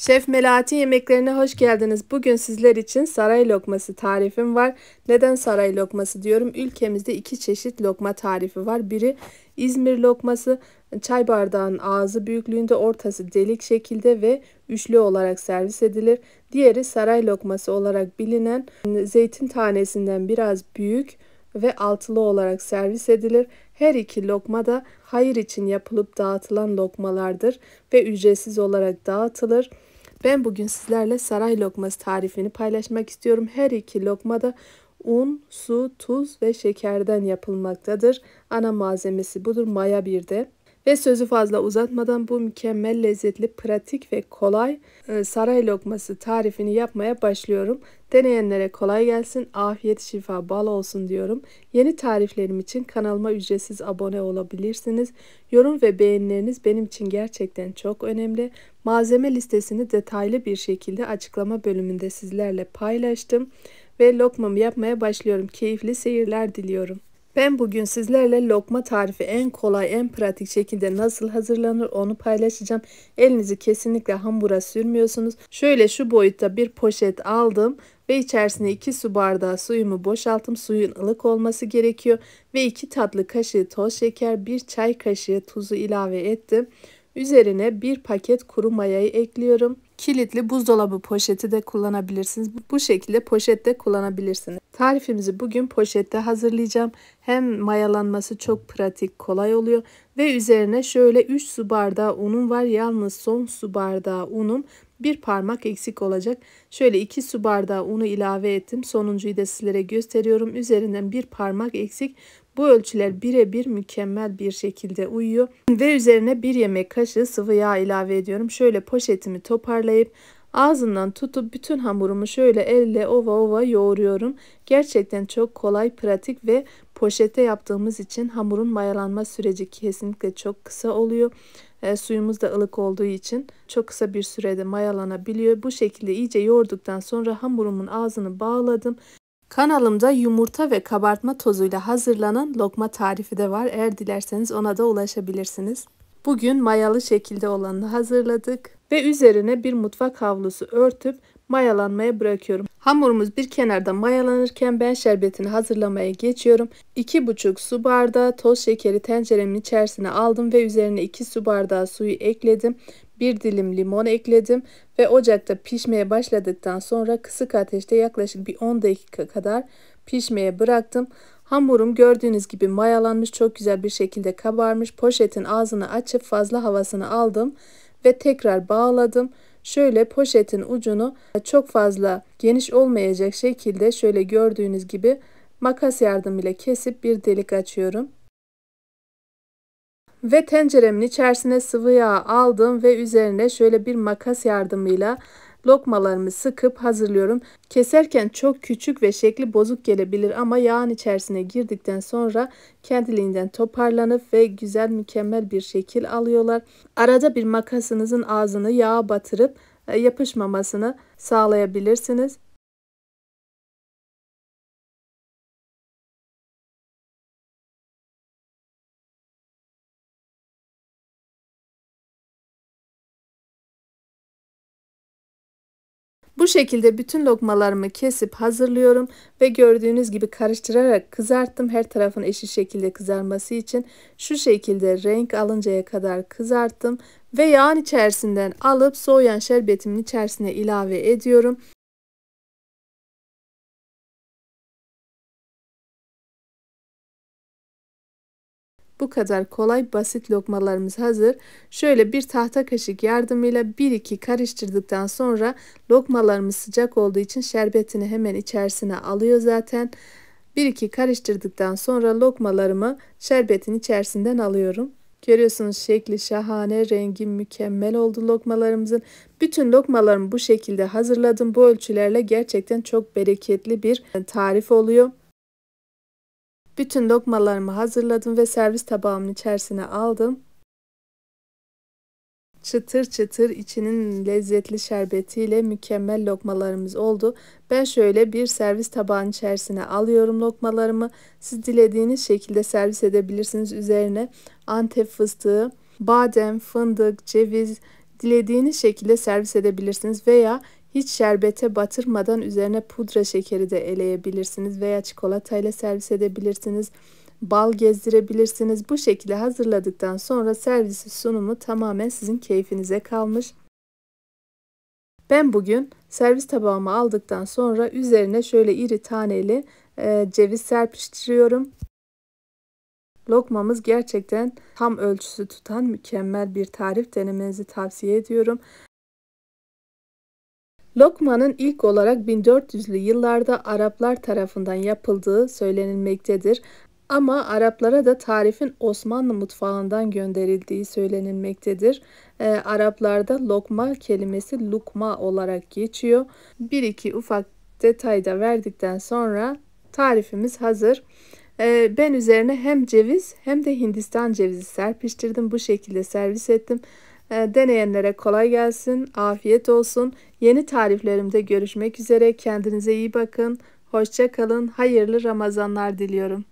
Şef Melahat'in yemeklerine hoş geldiniz. Bugün sizler için saray lokması tarifim var. Neden saray lokması diyorum? Ülkemizde iki çeşit lokma tarifi var. Biri İzmir lokması, çay bardağın ağzı büyüklüğünde ortası delik şekilde ve üçlü olarak servis edilir. Diğeri saray lokması olarak bilinen zeytin tanesinden biraz büyük ve altılı olarak servis edilir. Her iki lokma da hayır için yapılıp dağıtılan lokmalardır ve ücretsiz olarak dağıtılır. Ben bugün sizlerle saray lokması tarifini paylaşmak istiyorum. Her iki lokma da un, su, tuz ve şekerden yapılmaktadır. Ana malzemesi budur. Maya bir de. Ve sözü fazla uzatmadan bu mükemmel lezzetli, pratik ve kolay e, saray lokması tarifini yapmaya başlıyorum. Deneyenlere kolay gelsin, afiyet şifa bal olsun diyorum. Yeni tariflerim için kanalıma ücretsiz abone olabilirsiniz. Yorum ve beğenileriniz benim için gerçekten çok önemli. Malzeme listesini detaylı bir şekilde açıklama bölümünde sizlerle paylaştım. Ve lokmamı yapmaya başlıyorum. Keyifli seyirler diliyorum. Ben bugün sizlerle lokma tarifi en kolay en pratik şekilde nasıl hazırlanır onu paylaşacağım. Elinizi kesinlikle hambura sürmüyorsunuz. Şöyle şu boyutta bir poşet aldım ve içerisine 2 su bardağı suyumu boşalttım. Suyun ılık olması gerekiyor ve 2 tatlı kaşığı toz şeker 1 çay kaşığı tuzu ilave ettim. Üzerine bir paket kuru mayayı ekliyorum. Kilitli buzdolabı poşeti de kullanabilirsiniz. Bu şekilde poşette kullanabilirsiniz. Tarifimizi bugün poşette hazırlayacağım. Hem mayalanması çok pratik, kolay oluyor. Ve üzerine şöyle 3 su bardağı unum var. Yalnız son su bardağı unum bir parmak eksik olacak. Şöyle 2 su bardağı unu ilave ettim. Sonuncuyu da sizlere gösteriyorum. Üzerinden bir parmak eksik. Bu ölçüler birebir mükemmel bir şekilde uyuyor ve üzerine bir yemek kaşığı sıvı yağ ilave ediyorum. Şöyle poşetimi toparlayıp ağzından tutup bütün hamurumu şöyle elle ova ova yoğuruyorum. Gerçekten çok kolay, pratik ve poşete yaptığımız için hamurun mayalanma süreci kesinlikle çok kısa oluyor. E, suyumuz da ılık olduğu için çok kısa bir sürede mayalanabiliyor. Bu şekilde iyice yoğurduktan sonra hamurumun ağzını bağladım Kanalımda yumurta ve kabartma tozuyla hazırlanan lokma tarifi de var. Eğer dilerseniz ona da ulaşabilirsiniz. Bugün mayalı şekilde olanını hazırladık ve üzerine bir mutfak havlusu örtüp mayalanmaya bırakıyorum. Hamurumuz bir kenarda mayalanırken ben şerbetini hazırlamaya geçiyorum. 2,5 su bardağı toz şekeri tenceremin içerisine aldım ve üzerine 2 su bardağı suyu ekledim bir dilim limon ekledim ve ocakta pişmeye başladıktan sonra kısık ateşte yaklaşık bir 10 dakika kadar pişmeye bıraktım. Hamurum gördüğünüz gibi mayalanmış çok güzel bir şekilde kabarmış. Poşetin ağzını açıp fazla havasını aldım ve tekrar bağladım. Şöyle poşetin ucunu çok fazla geniş olmayacak şekilde şöyle gördüğünüz gibi makas yardımıyla kesip bir delik açıyorum. Ve tenceremin içerisine sıvı yağ aldım ve üzerine şöyle bir makas yardımıyla lokmalarımı sıkıp hazırlıyorum. Keserken çok küçük ve şekli bozuk gelebilir ama yağın içerisine girdikten sonra kendiliğinden toparlanıp ve güzel mükemmel bir şekil alıyorlar. Arada bir makasınızın ağzını yağa batırıp e, yapışmamasını sağlayabilirsiniz. Bu şekilde bütün lokmalarımı kesip hazırlıyorum ve gördüğünüz gibi karıştırarak kızarttım. Her tarafın eşit şekilde kızarması için şu şekilde renk alıncaya kadar kızarttım ve yağın içerisinden alıp soğuyan şerbetimin içerisine ilave ediyorum. bu kadar kolay basit lokmalarımız hazır. Şöyle bir tahta kaşık yardımıyla 1-2 karıştırdıktan sonra lokmalarımız sıcak olduğu için şerbetini hemen içerisine alıyor zaten. 1-2 karıştırdıktan sonra lokmalarımı şerbetin içerisinden alıyorum. Görüyorsunuz şekli şahane, rengi mükemmel oldu lokmalarımızın. Bütün lokmalarımı bu şekilde hazırladım. Bu ölçülerle gerçekten çok bereketli bir tarif oluyor. Bütün lokmalarımı hazırladım ve servis tabağımın içerisine aldım. Çıtır çıtır içinin lezzetli şerbetiyle mükemmel lokmalarımız oldu. Ben şöyle bir servis tabağının içerisine alıyorum lokmalarımı. Siz dilediğiniz şekilde servis edebilirsiniz. Üzerine antep fıstığı, badem, fındık, ceviz dilediğiniz şekilde servis edebilirsiniz veya hiç şerbete batırmadan üzerine pudra şekeri de eleyebilirsiniz veya çikolatayla servis edebilirsiniz. Bal gezdirebilirsiniz. Bu şekilde hazırladıktan sonra servisi sunumu tamamen sizin keyfinize kalmış. Ben bugün servis tabağıma aldıktan sonra üzerine şöyle iri taneli e, ceviz serpiştiriyorum. Lokmamız gerçekten tam ölçüsü tutan mükemmel bir tarif denemenizi tavsiye ediyorum. Lokman'ın ilk olarak 1400'lü yıllarda Araplar tarafından yapıldığı söylenilmektedir ama Araplara da tarifin Osmanlı mutfağından gönderildiği söylenilmektedir. E, Araplarda lokma kelimesi lukma olarak geçiyor. Bir iki ufak detayda verdikten sonra tarifimiz hazır. E, ben üzerine hem ceviz hem de Hindistan cevizi serpiştirdim. Bu şekilde servis ettim. Ee, deneyenlere kolay gelsin, afiyet olsun. Yeni tariflerimde görüşmek üzere. Kendinize iyi bakın. Hoşça kalın. Hayırlı Ramazanlar diliyorum.